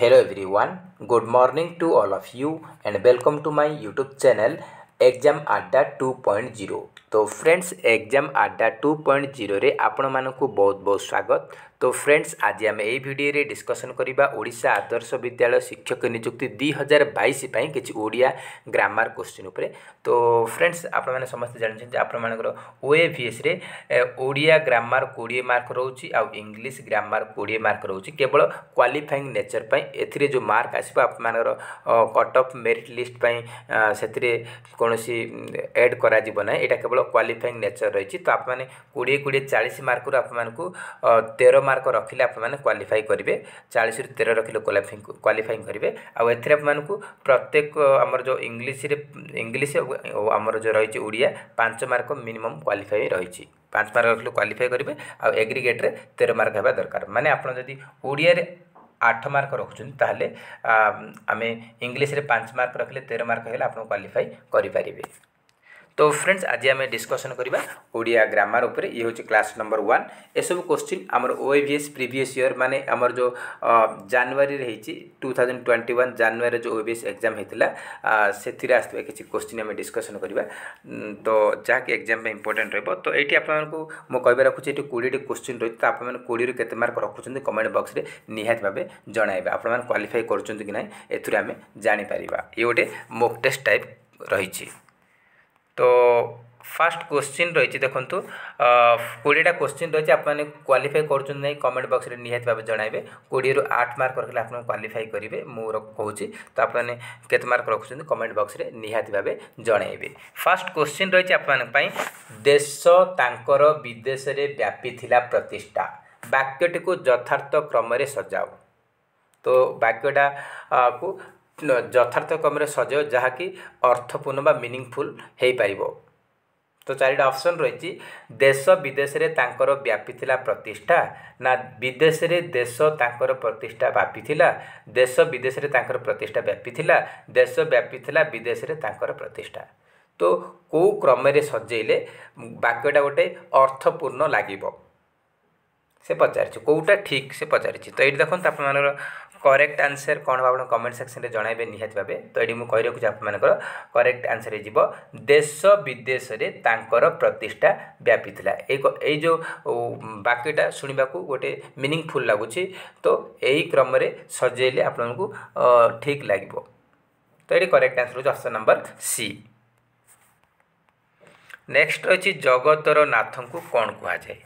hello everyone good morning to all of you and welcome to my youtube channel exam adda 2.0 तो friends exam Adda two point zero रे आपण मानक बहुत बहुत स्वागत তো ফ্রেন্ডস আজ আমি এই ভিডিওরে ডিসকসন করা ওড়শা আদর্শ বিদ্যালয় শিক্ষক নিযুক্তি দুই হাজার বাইশ কিছু ওড়িয়া গ্রামার কোশ্চিন উপরে তো ফ্রেন্ডস আপনার সমস্ত জাঁচান যে আপনার ওএভিএসরে ওড়িয়া গ্রামার কোড়িয়ে মার্ক রয়েছে আংলিশ গ্রামার কোড়িয়ে মার্ক রয়েছে কেবল କ୍ୱାଲିଫାଇଂ ନେଚର୍ ପାଇଁ ଏଥିରେ ଯେଉଁ ମାର୍କ ଆସିବ ଆପଣମାନଙ୍କର କଟ୍ ଅଫ୍ ମେରିଟ୍ ଲିଷ୍ଟ ପାଇଁ ସେଥିରେ କୌଣସି ଏଡ଼୍ କରାଯିବ ନାହିଁ ଏଇଟା କେବଳ କ୍ୱାଲିଫାଇଂ ନେଚର୍ ରହିଛି ତ ଆପଣମାନେ କୋଡ଼ିଏ କୋଡ଼ିଏ ଚାଳିଶ ମାର୍କରୁ ଆପଣମାନଙ୍କୁ ତେର মার্ক ରଖିଲେ ଆପଣମାନେ କ୍ୱାଲିଫାଇ କରିବେ ଚାଳିଶରୁ ତେର ରଖିଲେ କ୍ୱାଲିଫାଇଂ କରିବେ ଆଉ ଏଥିରେ ଆପଣମାନଙ୍କୁ ପ୍ରତ୍ୟେକ ଆମର ଯେଉଁ ଇଂଲିଶରେ ଇଂଲିଶ ଓ ଆମର ଯେଉଁ ରହିଛି ଓଡ଼ିଆ ପାଞ୍ଚ ମାର୍କ ମିନିମମ୍ କ୍ୱାଲିଫାଇ ରହିଛି ପାଞ୍ଚ ମାର୍କ ରଖିଲେ କ୍ୱାଲିଫାଇ କରିବେ ଆଉ ଏଗ୍ରିଗେଟ୍ରେ ତେର ମାର୍କ ହେବା ଦରକାର ମାନେ ଆପଣ ଯଦି ଓଡ଼ିଆରେ ଆଠ ମାର୍କ ରଖୁଛନ୍ତି ତାହେଲେ ଆମେ ଇଂଲିଶରେ ପାଞ୍ଚ ମାର୍କ ରଖିଲେ ତେର ମାର୍କ ହେଲେ ଆପଣ କ୍ୱାଲିଫାଇ କରିପାରିବେ তো ফ্রেন্ডস আজ আমি ডিসকসন করা ওড়িয়া গ্রামার উপরে ইয়ে হচ্ছে ক্লাস নম্বর ওয়ান এসব কোশ্চিন আমার ওএভিএস প্রিভিয়াস ইয়র মানে আমার যে জানুয়ারি হয়েছি two thousand twenty one January যে ওএভিএস এক্সাম হয়েছিল ସେଥିରେ ଆସୁଥିବା କିଛି କୋଶ୍ଚିନ୍ ଆମେ ଡିସ୍କସନ୍ କରିବା ତ ଯାହାକି ଏକ୍ଜାମ୍ ପାଇଁ ଇମ୍ପୋର୍ଟାଣ୍ଟ ରହିବ ତ ଏଇଠି ଆପଣମାନଙ୍କୁ ମୁଁ କହିବା ରଖୁଛି ଏଠି କୋଡ଼ିଏଟି କୋଶ୍ଚିନ୍ ରହିଛି ତ ଆପଣମାନେ କୋଡ଼ିଏରୁ କେତେ ମାର୍କ ରଖୁଛନ୍ତି କମେଣ୍ଟ ବକ୍ସରେ ନିହାତି ଭାବେ ଜଣାଇବେ ଆପଣମାନେ କ୍ୱାଲିଫାଇ କରୁଛନ୍ତି କି ନାହିଁ ଏଥିରୁ ଆମେ ଜାଣିପାରିବା ଇଏ ଗୋଟେ ମୋକ୍ ଟେଷ୍ଟ ଟାଇପ୍ ରହିଛି তো ফার্স্ট কোশ্চিন রয়েছে দেখন্তু কোড়িয়েটা কোশ্চিন রয়েছে আপনার কোয়ালিফাই করছেন না কমেন্ট বক্সরে নিহতি ভাবে জনাইবে কোড়িয়ে আট মার্ক রখলে আপনার কোয়ালিফাই করবে মু কৌছি তো আপনার কত মার্ক রাখছেন কমেন্ট বক্সরে নিহতি ভাবে জনাইবে ফার্স্ট কোশ্চিন রয়েছে আপনার দেশ তাঁকর বিদেশে ব্যাপী লা প্রতিষ্ঠা বাক্যটি যথার্থ ক্রমে সজাও তো বাক্যটা কু ଯଥାର୍ଥ କ୍ରମରେ ସଜେଇ ଯାହାକି ଅର୍ଥପୂର୍ଣ୍ଣ ବା ମିନିଂଫୁଲ୍ ହୋଇପାରିବ ତ ଚାରିଟା ଅପସନ୍ ରହିଛି ଦେଶ ବିଦେଶରେ ତାଙ୍କର ବ୍ୟାପିଥିଲା ପ୍ରତିଷ୍ଠା ନା ବିଦେଶରେ ଦେଶ ତାଙ୍କର ପ୍ରତିଷ୍ଠା ବ୍ୟାପିଥିଲା ଦେଶ ବିଦେଶରେ ତାଙ୍କର ପ୍ରତିଷ୍ଠା ବ୍ୟାପିଥିଲା ଦେଶ ବ୍ୟାପିଥିଲା ବିଦେଶରେ ତାଙ୍କର ପ୍ରତିଷ୍ଠା ତ କେଉଁ କ୍ରମରେ ସଜେଇଲେ ବାକ୍ୟଟା ଗୋଟେ ଅର୍ଥପୂର୍ଣ୍ଣ ଲାଗିବ ସେ ପଚାରିଛି କେଉଁଟା ଠିକ୍ ସେ ପଚାରିଛି ତ ଏଇଠି ଦେଖନ୍ତୁ ଆପଣମାନଙ୍କର କରେକ୍ଟ ଆନ୍ସର କ'ଣ ହେବ ଆପଣ କମେଣ୍ଟ ସେକ୍ସନରେ ଜଣାଇବେ ନିହାତି ଭାବେ ତ ଏଠି ମୁଁ କହି ରଖୁଛି ଆପଣମାନଙ୍କର କରେକ୍ଟ ଆନ୍ସର ହେଇଯିବ ଦେଶ ବିଦେଶରେ ତାଙ୍କର ପ୍ରତିଷ୍ଠା ବ୍ୟାପିଥିଲା ଏଇ ଏଇ ଯେଉଁ ବାକ୍ୟଟା ଶୁଣିବାକୁ ଗୋଟେ ମିନିଂଫୁଲ୍ ଲାଗୁଛି ତ ଏହି କ୍ରମରେ ସଜେଇଲେ ଆପଣଙ୍କୁ ଠିକ୍ ଲାଗିବ ତ ଏଠି କରେକ୍ଟ ଆନ୍ସର ହେଉଛି ଅପସନ୍ ନମ୍ବର ସି ନେକ୍ସଟ ରହିଛି ଜଗତର ନାଥଙ୍କୁ କ'ଣ କୁହାଯାଏ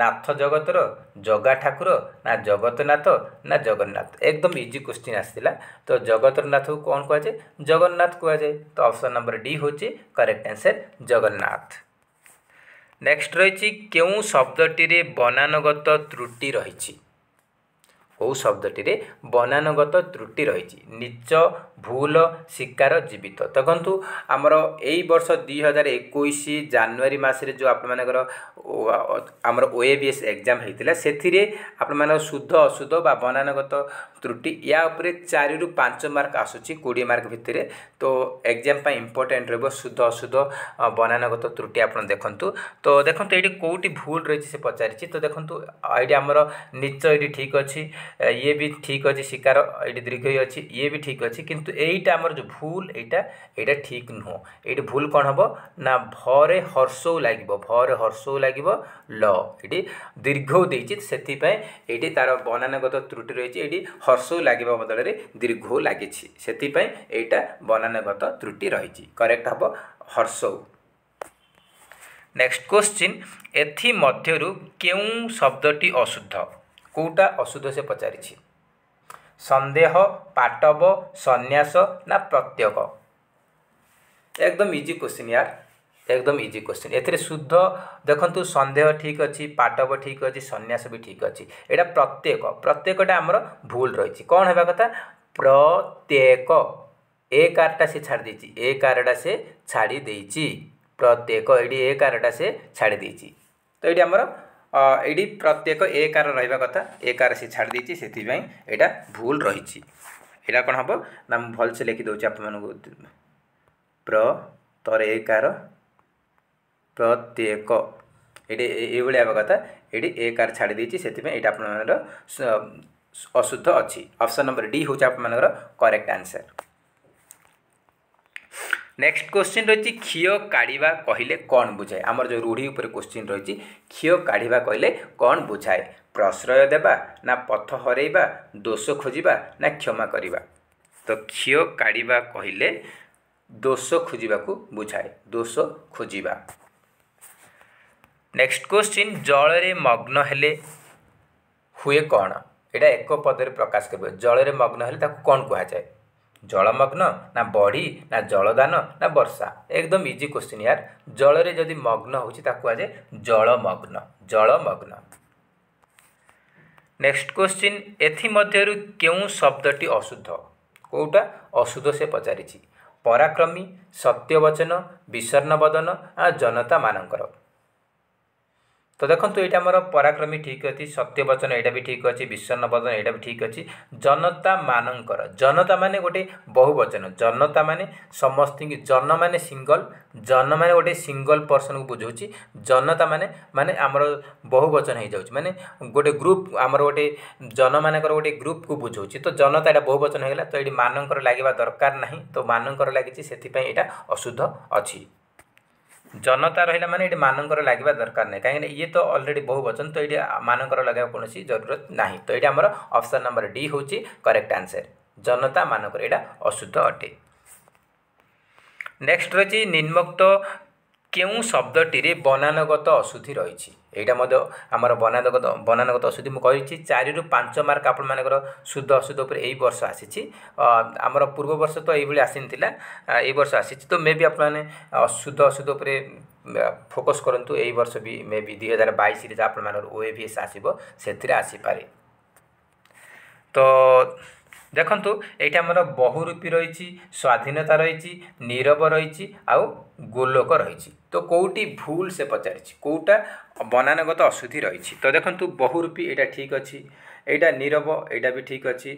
নাথ জগতর জগা ঠাকুর না জগতনাথ না জগন্নাথ একদম ইজি কোশ্চিন আসছিলা তো জগতনাথ কোণ কুযায়ে জগন্নাথ কুযায়ে তো অপশন নম্বর ডি হচ্ছে কারেক্ট আনসর জগন্নাথ নেক্সট রয়েছে কেউ শব্দটিরে বনানগত ত্রুটি রয়েছে କେଉଁ ଶବ୍ଦଟିରେ ବନାନଗତ ତ୍ରୁଟି ରହିଛି ନିଚ ଭୁଲ ଶିକାର ଜୀବିତ ଦେଖନ୍ତୁ ଆମର ଏଇ ବର୍ଷ ଦୁଇ ହଜାର ଏକୋଇଶ ଜାନୁଆରୀ ମାସରେ ଯେଉଁ ଆପଣମାନଙ୍କର ଆମର ଓ ଏ ବି ଏସ୍ ଏକ୍ଜାମ୍ ହେଇଥିଲା ସେଥିରେ ଆପଣମାନଙ୍କର ଶୁଦ୍ଧ ଅଶୁଦ୍ଧ ବା ବନାନଗତ ତ୍ରୁଟି ୟା ଉପରେ ଚାରିରୁ ପାଞ୍ଚ ମାର୍କ ଆସୁଛି କୋଡ଼ିଏ ମାର୍କ ଭିତରେ ତ ଏକ୍ଜାମ୍ ପାଇଁ ଇମ୍ପୋର୍ଟାଣ୍ଟ ରହିବ ଶୁଦ୍ଧ ଅଶୁଦ୍ଧ ବନାନଗତ ତ୍ରୁଟି ଆପଣ ଦେଖନ୍ତୁ ତ ଦେଖନ୍ତୁ ଏଇଠି କେଉଁଠି ଭୁଲ ରହିଛି ସେ ପଚାରିଛି ତ ଦେଖନ୍ତୁ ଏଇଠି ଆମର ନିଚ ଏଇଠି ଠିକ୍ ଅଛି ଇଏ ବି ଠିକ୍ ଅଛି ଶିକାର ଏଇଠି ଦୀର୍ଘଇ ଅଛି ଇଏ ବି ଠିକ୍ ଅଛି କିନ୍ତୁ ଏଇଟା ଆମର ଯେଉଁ ଭୁଲ ଏଇଟା ଏଇଟା ଠିକ୍ ନୁହଁ ଏଇଠି ଭୁଲ କ'ଣ ହେବ ନା ଭରେ ହର୍ଷଉ ଲାଗିବ ଭରେ ହର୍ଷଉ ଲାଗିବ ଲ ଏଇଠି ଦୀର୍ଘଉ ଦେଇଛି ସେଥିପାଇଁ ଏଇଠି ତାର ବନାନଗତ ତ୍ରୁଟି ରହିଛି ଏଇଠି ହର୍ଷଉ ଲାଗିବା ବଦଳରେ ଦୀର୍ଘଉ ଲାଗିଛି ସେଥିପାଇଁ ଏଇଟା ବନାନଗତ ତ୍ରୁଟି ରହିଛି କରେକ୍ଟ ହେବ ହର୍ଷଉ ନେକ୍ସଟ କୋଶ୍ଚିନ୍ ଏଥିମଧ୍ୟରୁ କେଉଁ ଶବ୍ଦଟି ଅଶୁଦ୍ଧ କେଉଁଟା ଅଶୁଦ୍ଧ ସେ ପଚାରିଛି ସନ୍ଦେହ ପାଟବ ସନ୍ନ୍ୟାସ ନା ପ୍ରତ୍ୟେକ ଏକଦମ ଇଜି କ୍ୱେଶ୍ଚିନ୍ ୟାର ଏକଦମ ଇଜି କୋଶ୍ଚିନ୍ ଏଥିରେ ଶୁଦ୍ଧ ଦେଖନ୍ତୁ ସନ୍ଦେହ ଠିକ୍ ଅଛି ପାଟବ ଠିକ୍ ଅଛି ସନ୍ନ୍ୟାସ ବି ଠିକ୍ ଅଛି ଏଇଟା ପ୍ରତ୍ୟେକ ପ୍ରତ୍ୟେକଟା ଆମର ଭୁଲ ରହିଛି କ'ଣ ହେବା କଥା ପ୍ରତ୍ୟେକ ଏ କାର୍ଟା ସେ ଛାଡ଼ି ଦେଇଛି ଏ କାର୍ଟା ସେ ଛାଡ଼ି ଦେଇଛି ପ୍ରତ୍ୟେକ ଏଇଠି ଏ କାର୍ଟା ସେ ଛାଡ଼ି ଦେଇଛି ତ ଏଇଠି ଆମର ଏଇଠି ପ୍ରତ୍ୟେକ ଏ କାର ରହିବା କଥା ଏ କାର ସେ ଛାଡ଼ି ଦେଇଛି ସେଥିପାଇଁ ଏଇଟା ଭୁଲ ରହିଛି ଏଇଟା କ'ଣ ହେବ ନା ମୁଁ ଭଲସେ ଲେଖିଦେଉଛି ଆପଣମାନଙ୍କୁ ପ୍ର ତର ଏ କାର ପ୍ରତ୍ୟେକ ଏଇଠି ଏଇଭଳି ହେବା କଥା ଏଇଠି ଏ କାର ଛାଡ଼ି ଦେଇଛି ସେଥିପାଇଁ ଏଇଟା ଆପଣମାନଙ୍କର ଅଶୁଦ୍ଧ ଅଛି ଅପସନ୍ ନମ୍ବର ଡି ହେଉଛି ଆପଣମାନଙ୍କର କରେକ୍ଟ ଆନ୍ସର୍ ନେକ୍ସଟ କୋଶ୍ଚିନ୍ ରହିଛି କ୍ଷୀୟ କାଢ଼ିବା କହିଲେ କ'ଣ ବୁଝାଏ ଆମର ଯେଉଁ ରୂଢ଼ି ଉପରେ କୋଶ୍ଚିନ୍ ରହିଛି କ୍ଷୀୟ କାଢ଼ିବା କହିଲେ କ'ଣ ବୁଝାଏ ପ୍ରଶ୍ରୟ ଦେବା ନା ପଥ ହରେଇବା ଦୋଷ ଖୋଜିବା ନା କ୍ଷମା କରିବା ତ କ୍ଷୀୟ କାଢ଼ିବା କହିଲେ ଦୋଷ ଖୋଜିବାକୁ ବୁଝାଏ ଦୋଷ ଖୋଜିବା ନେକ୍ସଟ କୋଶ୍ଚିନ୍ ଜଳରେ ମଗ୍ନ ହେଲେ ହୁଏ କ'ଣ ଏଇଟା ଏକ ପଦରେ ପ୍ରକାଶ କରିବ ଜଳରେ ମଗ୍ନ ହେଲେ ତାକୁ କ'ଣ କୁହାଯାଏ ଜଳମଗ୍ନ ନା ବଢ଼ି ନା ଜଳଦାନ ନା ବର୍ଷା ଏକଦମ ଇଜି କ୍ୱେଶ୍ଚିନ୍ ୟାର୍ ଜଳରେ ଯଦି ମଗ୍ନ ହେଉଛି ତାକୁ କୁହାଯାଏ ଜଳମଗ୍ନ ଜଳମଗ୍ନ ନେକ୍ସଟ କ୍ୱେଶ୍ଚିନ୍ ଏଥିମଧ୍ୟରୁ କେଉଁ ଶବ୍ଦଟି ଅଶୁଦ୍ଧ କେଉଁଟା ଅଶୁଦ୍ଧ ସେ ପଚାରିଛି ପରାକ୍ରମୀ ସତ୍ୟବଚନ ବିଷର୍ଣ୍ଣବଦନ ଆଉ ଜନତାମାନଙ୍କର তো দেখন্তু ଏଇଟା ଆମର ପରାକ୍ରମୀ ଠିକ୍ ଅଛି ସତ୍ୟବଚନ ଏଇଟା ବି ଠିକ୍ ଅଛି ବିଶ୍ୱନ୍ନବଦନ ଏଇଟା ବି ଠିକ୍ ଅଛି ଜନତାମାନଙ୍କର ଜନତାମାନେ ଗୋଟେ ବହୁବଚନ ଜନତାମାନେ ସମସ୍ତିଙ୍କି ଜନମାନେ ସିଙ୍ଗଲ୍ ଜନମାନେ ଗୋଟେ ସିଙ୍ଗଲ୍ ପର୍ସନ୍କୁ ବୁଝାଉଛି ଜନତାମାନେ ମାନେ ଆମର ବହୁବଚନ ହେଇଯାଉଛି ମାନେ ଗୋଟେ ଗ୍ରୁପ୍ ଆମର ଗୋଟେ ଜନମାନଙ୍କର ଗୋଟେ ଗ୍ରୁପ୍କୁ ବୁଝାଉଛି ତ ଜନତା ଏଇଟା ବହୁବଚନ ହେଇଗଲା ତ ଏଇଠି ମାନଙ୍କର ଲାଗିବା ଦରକାର ନାହିଁ ତ ମାନଙ୍କର ଲାଗିଛି ସେଥିପାଇଁ ଏଇଟା ଅଶୁଦ୍ଧ ଅଛି ଜନତା ରହିଲା ମାନେ ଏଠି ମାନଙ୍କର ଲାଗିବା ଦରକାର ନାହିଁ କାହିଁକିନା ଇଏ ତ ଅଲରେଡ଼ି ବହୁ ବଚନ ତ ଏଠି ମାନଙ୍କର ଲଗାଇବା କୌଣସି ଜରୁରତ ନାହିଁ ତ ଏଇଟା ଆମର ଅପସନ୍ ନମ୍ବର ଡି ହେଉଛି କରେକ୍ଟ ଆନ୍ସର ଜନତା ମାନଙ୍କର ଏଇଟା ଅଶୁଦ୍ଧ ଅଟେ ନେକ୍ସଟ ରହିଛି ନିମ୍ନୋକ୍ତ କେଉଁ ଶବ୍ଦଟିରେ ବନାନଗତ ଅଶୁଦ୍ଧି ରହିଛି ଏଇଟା ମଧ୍ୟ ଆମର ବନାନଗତ ବନାନଗତ ଅଶୁଦ୍ଧି ମୁଁ କହିଛି ଚାରିରୁ ପାଞ୍ଚ ମାର୍କ ଆପଣମାନଙ୍କର ଶୁଦ୍ଧ ଅଶୁଦ୍ଧ ଉପରେ ଏଇ ବର୍ଷ ଆସିଛି ଆମର ପୂର୍ବ ବର୍ଷ ତ ଏଇଭଳି ଆସିନଥିଲା ଏହି ବର୍ଷ ଆସିଛି ତ ମେ ବି ଆପଣମାନେ ଅଶୁଦ୍ଧ ଅଶୁଦ୍ଧ ଉପରେ ଫୋକସ୍ କରନ୍ତୁ ଏହି ବର୍ଷ ବି ମେ ବି ଦୁଇ ହଜାର ବାଇଶରେ ଯାହା ଆପଣମାନଙ୍କର ଓ ଏ ଭି ଏସ୍ ଆସିବ ସେଥିରେ ଆସିପାରେ ତ ଦେଖନ୍ତୁ ଏଇଠି ଆମର ବହୁରୂପୀ ରହିଛି ସ୍ୱାଧୀନତା ରହିଛି ନୀରବ ରହିଛି ଆଉ ଗୋଲୋକ ରହିଛି ତ କେଉଁଟି ଭୁଲ ସେ ପଚାରିଛି କେଉଁଟା ବନାନଗତ ଅଶୁଦ୍ଧି ରହିଛି ତ ଦେଖନ୍ତୁ ବହୁରୂପୀ ଏଇଟା ଠିକ୍ ଅଛି ଏଇଟା ନୀରବ ଏଇଟା ବି ଠିକ୍ ଅଛି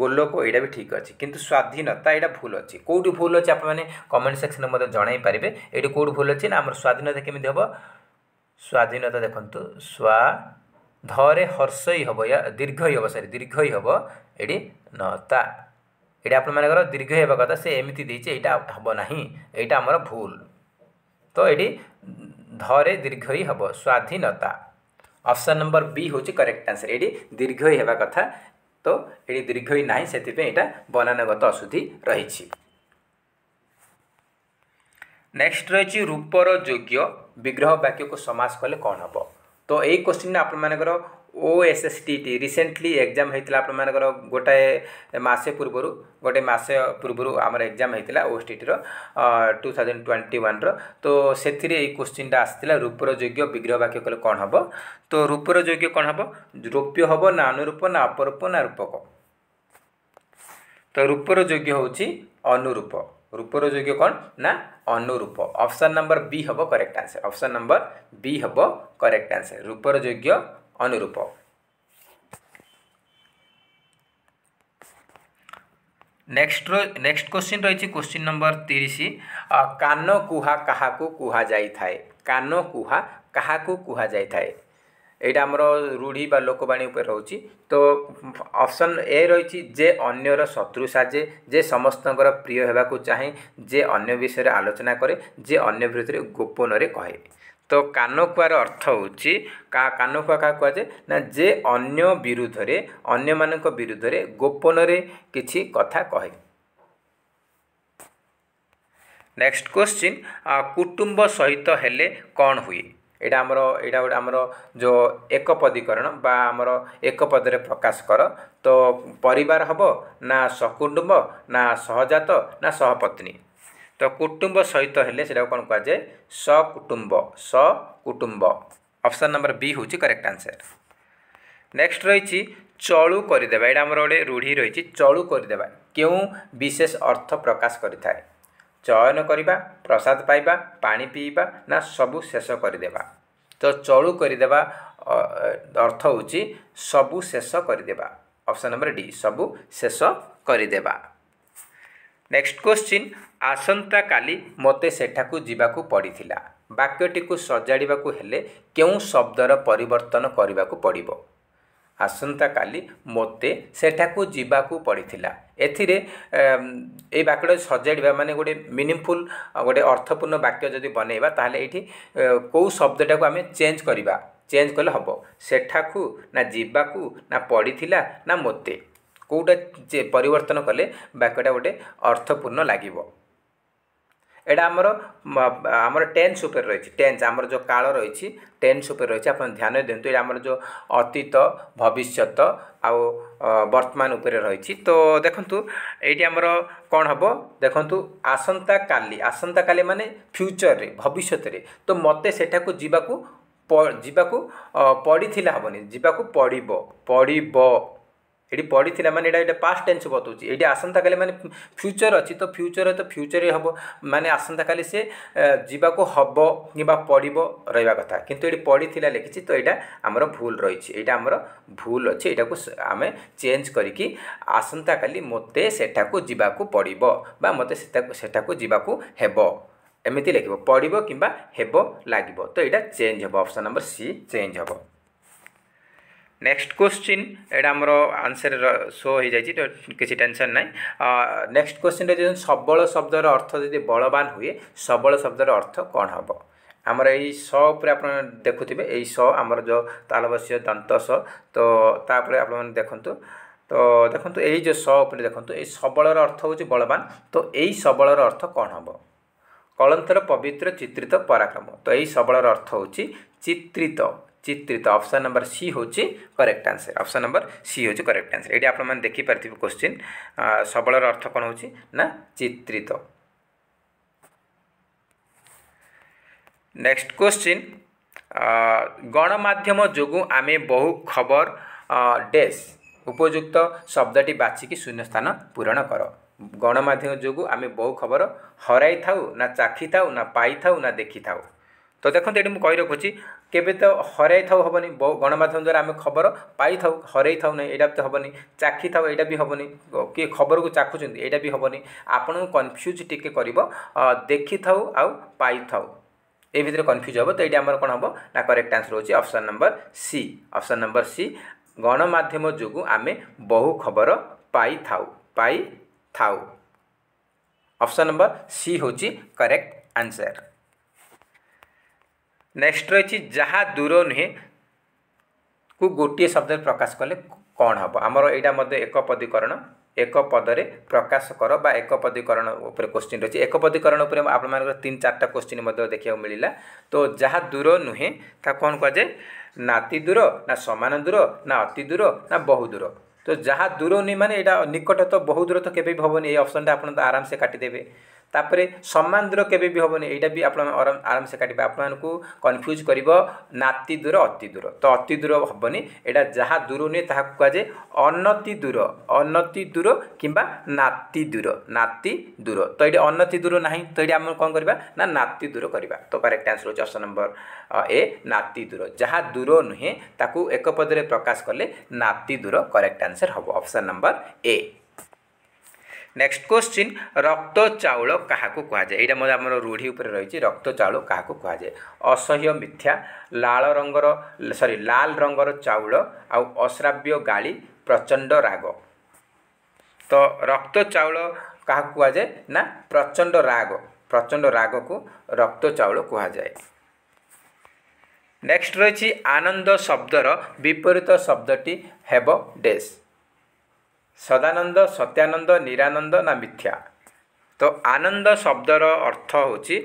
ଗୋଲୋକ ଏଇଟା ବି ଠିକ୍ ଅଛି କିନ୍ତୁ ସ୍ୱାଧୀନତା ଏଇଟା ଭୁଲ ଅଛି କେଉଁଠି ଭୁଲ ଅଛି ଆପଣମାନେ କମେଣ୍ଟ ସେକ୍ସନରେ ମୋତେ ଜଣାଇ ପାରିବେ ଏଇଠି କେଉଁଠି ଭୁଲ ଅଛି ନା ଆମର ସ୍ୱାଧୀନତା କେମିତି ହେବ ସ୍ୱାଧୀନତା ଦେଖନ୍ତୁ ସ୍ୱା ধরে হর্ষই হব ইয়া দীর্ঘই হব সরি দীর্ঘই হব এটি নতা এটা আপনার দীর্ঘ হওয়া কথা সে এমিতি দিয়েছে এইটা হব না এইটা আমার ভুল তো এটি ধরে দীর্ঘই হব স্বাধীনতা অপশন নম্বর বি হচ্ছে করেক্ট আনসার এটি দীর্ঘই হওয়া কথা তো এটি দীর্ঘই না সেপাই এটা বনানগত অশুদ্ধি রয়েছে নেক্সট রয়েছে রূপর যোগ্য বিগ্রহ বাক্যকে সমাস কলে কণ হব তো ଏଇ କୋଶ୍ଚିନ୍ ଆପଣମାନଙ୍କର O S S T T recently exam ହେଇଥିଲା ଆପଣମାନଙ୍କର ଗୋଟାଏ ମାସେ ପୂର୍ବରୁ ଗୋଟେ ମାସେ ପୂର୍ବରୁ ଆମର ଏକ୍ଜାମ୍ ହେଇଥିଲା ଓ ଏସ୍ ଟିଟିର ଟୁ ଥାଉଜେଣ୍ଡ ଟ୍ୱେଣ୍ଟି ୱାନ୍ର ତ ସେଥିରେ ଏଇ କୋଶ୍ଚିନ୍ଟା ଆସିଥିଲା ରୂପର ଯୋଗ୍ୟ ବିଗ୍ରହ ବାକ୍ୟ କଲେ କ'ଣ ହେବ ତ ରୂପର ଯୋଗ୍ୟ କ'ଣ ହେବ ରୌପ୍ୟ ହେବ ନା ଅନୁରୂପ ନା ଅପରୂପ ନା ରୂପକ ତ ରୂପର ଯୋଗ୍ୟ ହେଉଛି ଅନୁରୂପ রূপর যোগ্য কোণ না অনুরূপ অপশন নম্বর বি হব correct answer option number B হব করেক্ট আনসর রূপর যোগ্য অনুরূপ ନେକ୍ସଟ ନେକ୍ସଟ କ୍ୱେଶ୍ଚିନ୍ ରହିଛି କ୍ୱେଶ୍ଚିନ୍ ନମ୍ବର ତିରିଶ କାନ କୁହା କାହାକୁ କୁହାଯାଇଥାଏ କାନ କୁହା କାହାକୁ କୁହାଯାଇଥାଏ ଏଇଟା ଆମର ରୂଢ଼ି ବା ଲୋକବାଣୀ ଉପରେ ରହୁଛି ତ ଅପସନ୍ ଏ ରହିଛି ଯେ ଅନ୍ୟର ଶତ୍ରୁ ସାଜେ ଯେ ସମସ୍ତଙ୍କର ପ୍ରିୟ ହେବାକୁ ଚାହେଁ ଯେ ଅନ୍ୟ ବିଷୟରେ ଆଲୋଚନା କରେ ଯେ ଅନ୍ୟ ବିରୁଦ୍ଧରେ ଗୋପନରେ କହେ ତ କାନକୁଆର ଅର୍ଥ ହେଉଛି କାନକୁଆ କାହା କୁହାଯାଏ ନା ଯେ ଅନ୍ୟ ବିରୁଦ୍ଧରେ ଅନ୍ୟମାନଙ୍କ ବିରୁଦ୍ଧରେ ଗୋପନରେ କିଛି କଥା କହେ ନେକ୍ସଟ କ୍ୱେଶ୍ଚିନ୍ କୁଟୁମ୍ବ ସହିତ ହେଲେ କ'ଣ ହୁଏ ଏଇଟା ଆମର ଏଇଟା ଗୋଟେ ଆମର ଯେଉଁ ଏକପଦୀକରଣ ବା ଆମର ଏକ ପଦରେ ପ୍ରକାଶ କର ତ ପରିବାର ହେବ ନା ସକୁଟୁମ୍ବ ନା ସହଜାତ ନା ସହପତ୍ନୀ ତ କୁଟୁମ୍ବ ସହିତ ହେଲେ ସେଇଟାକୁ କ'ଣ କୁହାଯାଏ ସକୁଟୁମ୍ବ ସକୁଟୁମ୍ବ ଅପସନ୍ ନମ୍ବର ବି ହେଉଛି କରେକ୍ଟ ଆନ୍ସର ନେକ୍ସଟ୍ ରହିଛି ଚଳୁ କରିଦେବା ଏଇଟା ଆମର ଗୋଟେ ରୂଢ଼ି ରହିଛି ଚଳୁ କରିଦେବା କେଉଁ ବିଶେଷ ଅର୍ଥ ପ୍ରକାଶ କରିଥାଏ ଚୟନ କରିବା ପ୍ରସାଦ ପାଇବା ପାଣି ପିଇବା ନା ସବୁ ଶେଷ କରିଦେବା ତ ଚଳୁ କରିଦେବା ଅର୍ଥ ହେଉଛି ସବୁ ଶେଷ କରିଦେବା ଅପସନ୍ ନମ୍ବର ଡି ସବୁ ଶେଷ କରିଦେବା ନେକ୍ସଟ କ୍ୱେଶ୍ଚିନ୍ ଆସନ୍ତାକାଲି ମୋତେ ସେଠାକୁ ଯିବାକୁ ପଡ଼ିଥିଲା ବାକ୍ୟଟିକୁ ସଜାଡ଼ିବାକୁ ହେଲେ କେଉଁ ଶବ୍ଦର ପରିବର୍ତ୍ତନ କରିବାକୁ ପଡ଼ିବ ଆସନ୍ତାକାଲି ମୋତେ ସେଠାକୁ ଯିବାକୁ ପଡ଼ିଥିଲା ଏଥିରେ ଏଇ ବାକ୍ୟଟା ସଜାଡ଼ିବା ମାନେ ଗୋଟେ ମିନିଙ୍ଗଫୁଲ୍ ଗୋଟେ ଅର୍ଥପୂର୍ଣ୍ଣ ବାକ୍ୟ ଯଦି ବନେଇବା ତାହେଲେ ଏଇଠି କେଉଁ ଶବ୍ଦଟାକୁ ଆମେ ଚେଞ୍ଜ କରିବା ଚେଞ୍ଜ କଲେ ହେବ ସେଠାକୁ ନା ଯିବାକୁ ନା ପଡ଼ିଥିଲା ନା ମୋତେ କେଉଁଟା ପରିବର୍ତ୍ତନ କଲେ ବାକ୍ୟଟା ଗୋଟେ ଅର୍ଥପୂର୍ଣ୍ଣ ଲାଗିବ এটা আমার আমার টেন্স উপরে রয়েছে টেন্স আমার যে কাল রয়েছে টেন্স উপরে রয়েছে আপনার ধ্যান দিন এটা আমার যে অতীত ভবিষ্যত আও বর্তমান উপরে রয়েছে তো দেখন্তু এইটি আমার কণ হব দেখন্তু আসন্তা কালি আসন্তা কালি মানে ফ্যুচরে ভবিষ্যতরে তো মতে সেটাকু ଯିବାକୁ ଯିବାକୁ ପଡ଼ିଥିଲେ ହେବନି ଯିବାକୁ ପଡ଼ିବ ପଡ଼ିବ এটি পড়িলে মানে এটা এটা পাস্ট টেন্স বতাউছি এটি আসন্তকালি মানে ফ্যুচর অছি তো ফ্যুচর তো ফ্যুচরে হব মানে আসন্তকালি সে যাওয়া হব কিংবা পড়ব রহবা কথা কিন্তু এটি পড়িলে লিখিছি তো এটা আমার ভুল রয়েছে এটা আমার ভুল অছি এটা আমি চেঞ্জ করিকি আসন্তকালি মতো সেটা যাওয়া পড়ব বা মতো সেটা যাওয়া হব এমিতি লিখব পড়ব কিংবা হব লাগিব তো এটা চেঞ্জ হব অপশন নম্বর সি চেঞ্জ হব নেক্সট কোশ্চিন এটা আমার আনসর শো হয়ে যাই কিছু টেনশন নাই নেক্সট কোশ্চিনটা যে সবল শব্দর অর্থ যদি বলবান হুয়ে সবল শব্দর অর্থ কণ হব আমার এই স উপরে আপনার দেখুবে এই স আমার যে তালবশীয় দন্ত স তো তাপরে আপনার দেখুন তো দেখুন এই যে স উপরে দেখুন এই সবলর অর্থ হচ্ছে বলবান তো এই সবলর অর্থ কণ হব কলন্তর পবিত্র চিত্রিত পরাক্রম তো এই সবলর অর্থ হচ্ছে চিত্রিত চিত্রিত অপশন নম্বর সি হচ্ছে correct answer option number C হচ্ছে করেক্ট আনসর এটি আপনার দেখিপারে কোশ্চিন সবলর অর্থ কোণ হচ্ছে না চিত্রিত নেক্সট কোশ্চিন ଗଣମାଧ୍ୟମ ଯୋଗୁଁ ଆମେ ବହୁ ଖବର ଡେସ୍ ଉପଯୁକ୍ତ ଶବ୍ଦଟି ବାଛିକି ଶୂନ୍ୟସ୍ଥାନ ପୂରଣ କର ଗଣମାଧ୍ୟମ ଯୋଗୁଁ ଆମେ ବହୁ ଖବର ହରାଇଥାଉ ନା ଚାଖିଥାଉ ନା ପାଇଥାଉ ନା ଦେଖିଥାଉ ତ ଦେଖନ୍ତୁ ଏଠି ମୁଁ କହି ରଖୁଛି କେବେ ତ ହରାଇ ଥାଉ ହେବନି ଗଣମାଧ୍ୟମ ଦ୍ୱାରା ଆମେ ଖବର ପାଇଥାଉ ହରାଇ ଥାଉ ନାହିଁ ଏଇଟା ତ ହେବନି ଚାଖି ଥାଉ ଏଇଟା ବି ହେବନି କିଏ ଖବରକୁ ଚାଖୁଛନ୍ତି ଏଇଟା ବି ହେବନି ଆପଣଙ୍କୁ କନଫ୍ୟୁଜ୍ ଟିକେ କରିବ ଦେଖିଥାଉ ଆଉ ପାଇଥାଉ ଏ ଭିତରେ କନଫ୍ୟୁଜ୍ ହେବ ତ ଏଇଟା ଆମର କ'ଣ ହେବ ନା କରେକ୍ଟ ଆନ୍ସର୍ ହେଉଛି option number C option number C ଗଣମାଧ୍ୟମ ଯୋଗୁଁ ଆମେ ବହୁ ଖବର ପାଇଥାଉ ପାଇଥାଉ ଅପସନ୍ ନମ୍ବର ସି ହେଉଛି କରେକ୍ଟ ଆନ୍ସର୍ ନେକ୍ସଟ ରହିଛି ଯାହା ଦୂର ନୁହେଁ କୁ ଗୋଟିଏ ଶବ୍ଦରେ ପ୍ରକାଶ କଲେ କ'ଣ ହେବ ଆମର ଏଇଟା ମଧ୍ୟ ଏକ ପଦୀକରଣ ଏକ ପଦରେ ପ୍ରକାଶ କର ବା ଏକ ପଦୀକରଣ ଉପରେ କୋଶ୍ଚିନ୍ ରହିଛି ଏକ ପଦୀକରଣ ଉପରେ ଆପଣମାନଙ୍କର ତିନି ଚାରିଟା କୋଶ୍ଚିନ୍ ମଧ୍ୟ ଦେଖିବାକୁ ମିଳିଲା ତ ଯାହା ଦୂର ନୁହେଁ ତାକୁ କ'ଣ କୁହାଯାଏ ନାତି ଦୂର ନା ସମାନ ଦୂର ନା ଅତି ଦୂର ନା ବହୁ ଦୂର ତ ଯାହା ଦୂର ନୁହେଁ ମାନେ ଏଇଟା ନିକଟ ତ ବହୁ ଦୂର ତ କେବେ ବି ହେବନି ଏଇ ଅପସନ୍ଟା ଆପଣ ତ ଆରାମସେ କାଟିଦେବେ ତାପରେ ସମାନ ଦୂର କେବେ ବି ହେବନି ଏଇଟା ବି ଆପଣ ଆରାମସେ କାଟିବେ ଆପଣମାନଙ୍କୁ କନଫ୍ୟୁଜ୍ କରିବ ନାତି ଦୂର ଅତି ଦୂର ତ ଅତି ଦୂର ହେବନି ଏଇଟା ଯାହା ଦୂର ନୁହେଁ ତାହାକୁ କୁହାଯାଏ ଅନତି ଦୂର ଅନତି ଦୂର କିମ୍ବା ନାତି ଦୂର ନାତି ଦୂର ତ ଏଇଠି ଅନତି ଦୂର ନାହିଁ ତ ଏଇଠି ଆମେ କ'ଣ କରିବା ନା ନାତି ଦୂର କରିବା ତ କରେକ୍ଟ ଆନ୍ସର ହେଉଛି ଅପସନ୍ ନମ୍ବର ଏ ନାତି ଦୂର ଯାହା ଦୂର ନୁହେଁ ତାକୁ ଏକ ପଦରେ ପ୍ରକାଶ କଲେ ନାତି ଦୂର କରେକ୍ଟ ଆନ୍ସର ହେବ option number A next question ରକ୍ତ ଚାଉଳ କାହାକୁ କୁହାଯାଏ ଏଇଟା ମଧ୍ୟ ଆମର ରୂଢ଼ି ଉପରେ ରହିଛି ରକ୍ତ ଚାଉଳ କାହାକୁ କୁହାଯାଏ ଅସହ୍ୟ ମିଥ୍ୟା ଲାଳ ରଙ୍ଗର ସରି ଲାଲ ରଙ୍ଗର ଚାଉଳ ଆଉ ଅଶ୍ରାବ୍ୟ ଗାଳି ପ୍ରଚଣ୍ଡ ରାଗ ତ ରକ୍ତ ଚାଉଳ କାହାକୁ କୁହାଯାଏ ନା ପ୍ରଚଣ୍ଡ ରାଗ ପ୍ରଚଣ୍ଡ ରାଗକୁ ରକ୍ତ ଚାଉଳ କୁହାଯାଏ ନେକ୍ସଟ ରହିଛି ଆନନ୍ଦ ଶବ୍ଦର ବିପରୀତ ଶବ୍ଦଟି ହେବ ଡେସ୍ ସଦାନନ୍ଦ ସତ୍ୟାନନ୍ଦ ନିରାନନ୍ଦ ନା ମିଥ୍ୟା ତ ଆନନ୍ଦ ଶବ୍ଦର ଅର୍ଥ ହେଉଛି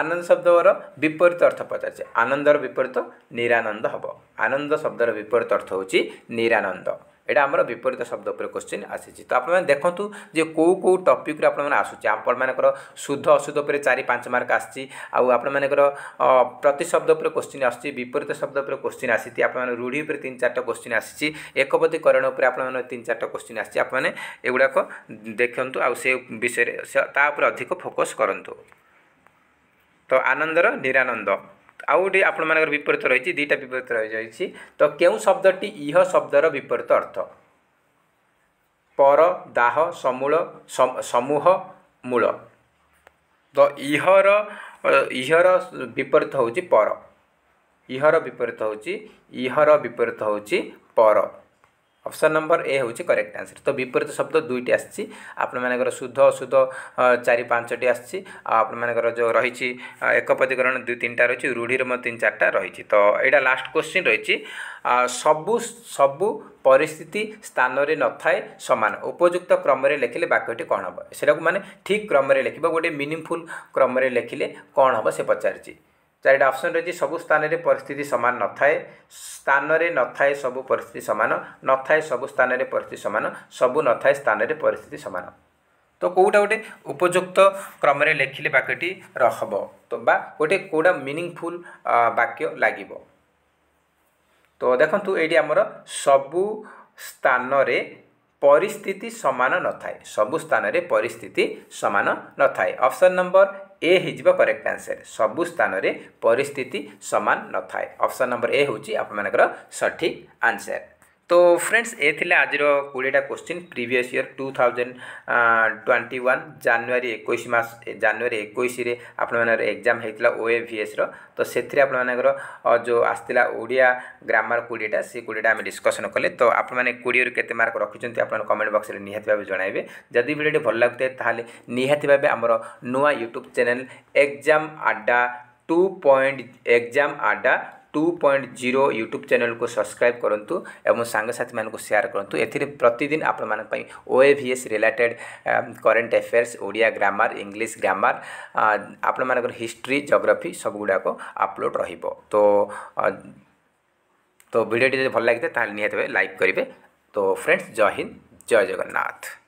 ଆନନ୍ଦ ଶବ୍ଦର ବିପରୀତ ଅର୍ଥ ପଚାରିଛି ଆନନ୍ଦର ବିପରୀତ ନିରାନନ୍ଦ ହେବ ଆନନ୍ଦ ଶବ୍ଦର ବିପରୀତ ଅର୍ଥ ହେଉଛି ନିରାନନ୍ଦ ଏଇଟା ଆମର ବିପରୀତ ଶବ୍ଦ ଉପରେ କ୍ୱେଶ୍ଚିନ୍ ଆସିଛି ତ ଆପଣମାନେ ଦେଖନ୍ତୁ ଯେ କେଉଁ କେଉଁ ଟପିକ୍ରେ ଆପଣମାନେ ଆସୁଛି ଆପଣମାନଙ୍କର ଶୁଦ୍ଧ ଅଶୁଦ୍ଧ ଉପରେ ଚାରି ପାଞ୍ଚ ମାର୍କ ଆସିଛି ଆଉ ଆପଣମାନଙ୍କର ପ୍ରତି ଶବ୍ଦ ଉପରେ କ୍ୱେଶ୍ଚିନ୍ ଆସୁଛି ବିପରୀତ ଶବ୍ଦ ଉପରେ କ୍ୱେଶ୍ଚିନ୍ ଆସିଛି ଆପଣମାନେ ରୂଢ଼ି ଉପରେ ତିନି ଚାରିଟା କ୍ୱେଶ୍ଚିନ୍ ଆସିଛି ଏକପଦୀକରଣ ଉପରେ ଆପଣମାନେ ତିନି ଚାରିଟା କ୍ୱେଶ୍ଚିନ୍ ଆସିଛି ଆପଣମାନେ ଏଗୁଡ଼ାକ ଦେଖନ୍ତୁ ଆଉ ସେ ବିଷୟରେ ତା ଉପରେ ଅଧିକ ଫୋକସ୍ କରନ୍ତୁ ତ ଆନନ୍ଦର ନିରାନନ୍ଦ ଆଉ ଗୋଟେ ଆପଣମାନଙ୍କର ବିପରୀତ ରହିଛି ଦୁଇଟା ବିପରୀତ ରହିଯାଇଛି ତ କେଉଁ ଶବ୍ଦଟି ଇହ ଶବ୍ଦର ବିପରୀତ ଅର୍ଥ ପର ଦାହ ସମୂଳ ସମୂହ ମୂଳ ତ ଇହର ଇହର ବିପରୀତ ହେଉଛି ପର ଇହର ବିପରୀତ ହେଉଛି ଇହର ବିପରୀତ ହେଉଛି ପର অপশন নম্বর এ হচ্ছে করেক্ট আনসর তো বিপরীত শব্দ দুইটি আসছে আপনার শুদ্ধ অশুদ্ধ চারি পাঁচটি আসছে আপনার যে রয়েছে একপদীকরণ দুই তিনটা রয়েছে রূঢ়ির মধ্যে তিন চারটা রয়েছে তো এটা লাস্ট কোশ্চিন রয়েছে সবু সবু পরিস্থিতি স্থানরে নথায় সমান উপযুক্ত ক্রমরে লেখিলে বাক্যটি କ'ଣ ହେବ ସେଟାକୁ ମାନେ ଠିକ୍ କ୍ରମରେ ଲେଖିବା ଗୋଟେ ମିନିଂଫୁଲ୍ କ୍ରମରେ ଲେଖିଲେ କ'ଣ ହେବ ସେ ପଚାରିଛି ଚାରିଟା ଅପସନ୍ ରହିଛି ସବୁ ସ୍ଥାନରେ ପରିସ୍ଥିତି ସମାନ ନଥାଏ ସ୍ଥାନରେ ନଥାଏ ସବୁ ପରିସ୍ଥିତି ସମାନ ନଥାଏ ସବୁ ସ୍ଥାନରେ ପରିସ୍ଥିତି ସମାନ ସବୁ ନଥାଏ ସ୍ଥାନରେ ପରିସ୍ଥିତି ସମାନ ତ କେଉଁଟା ଗୋଟେ ଉପଯୁକ୍ତ କ୍ରମରେ ଲେଖିଲେ ବାକ୍ୟଟି ରହିବ ତ ବା ଗୋଟେ କେଉଁଟା ମିନିଂଫୁଲ୍ ବାକ୍ୟ ଲାଗିବ ତ ଦେଖନ୍ତୁ ଏଇଠି ଆମର ସବୁ ସ୍ଥାନରେ ପରିସ୍ଥିତି ସମାନ ନଥାଏ ସବୁ ସ୍ଥାନରେ ପରିସ୍ଥିତି ସମାନ ନଥାଏ ଅପସନ୍ ନମ୍ବର ଏ ହୋଇଯିବ କରେକ୍ଟ ଆନ୍ସର ସବୁ ସ୍ଥାନରେ ପରିସ୍ଥିତି ସମାନ ନଥାଏ ଅପସନ୍ ନମ୍ବର ଏ ହେଉଛି ଆପଣମାନଙ୍କର ସଠିକ୍ ଆନ୍ସର তো ফ্রেন্ডস এ লা আজির কোড়িয়েটা question previous year two thousand twenty one January একুশ মাস জানুয়ারি একুশে আপনার এক্সাম হয়েছিল ওএভিএসর তো সেথিরে আপনার যে আসছিল ওড়িয়া গ্রামার কোড়িয়েটা সে কোড়িয়েটা আমি ডিসকসন কলে তো আপনার কোড়িয়ের কেতে মার্ক রাখছেন আপনার কমেন্ট বক্সরে নিহতি ভাবে জনাইবে যদি ভিডিওটি ভাল লাগুথায় তাহলে নিহতি ভাবে আমার নূয়া YouTube channel exam Adda two point exam Adda two point zero YouTube ଚ୍ୟାନେଲ୍କୁ ସବସ୍କ୍ରାଇବ୍ କରନ୍ତୁ ଏବଂ ସାଙ୍ଗସାଥିମାନଙ୍କୁ ସେୟାର କରନ୍ତୁ ଏଥିରେ ପ୍ରତିଦିନ ଆପଣମାନଙ୍କ ପାଇଁ O A V S related current affairs Odia grammar English grammar ଆପଣମାନଙ୍କର ହିଷ୍ଟ୍ରି ଜୋଗ୍ରାଫି ସବୁଗୁଡ଼ାକ ଅପଲୋଡ଼ ରହିବ ତ ତ ଭିଡ଼ିଓଟି ଯଦି ଭଲ ଲାଗିଥାଏ ତାହେଲେ ନିହାତି ଭାବେ ଲାଇକ୍ କରିବେ ତ ଫ୍ରେଣ୍ଡସ୍ ଜୟ ହିନ୍ଦ ଜୟ ଜଗନ୍ନାଥ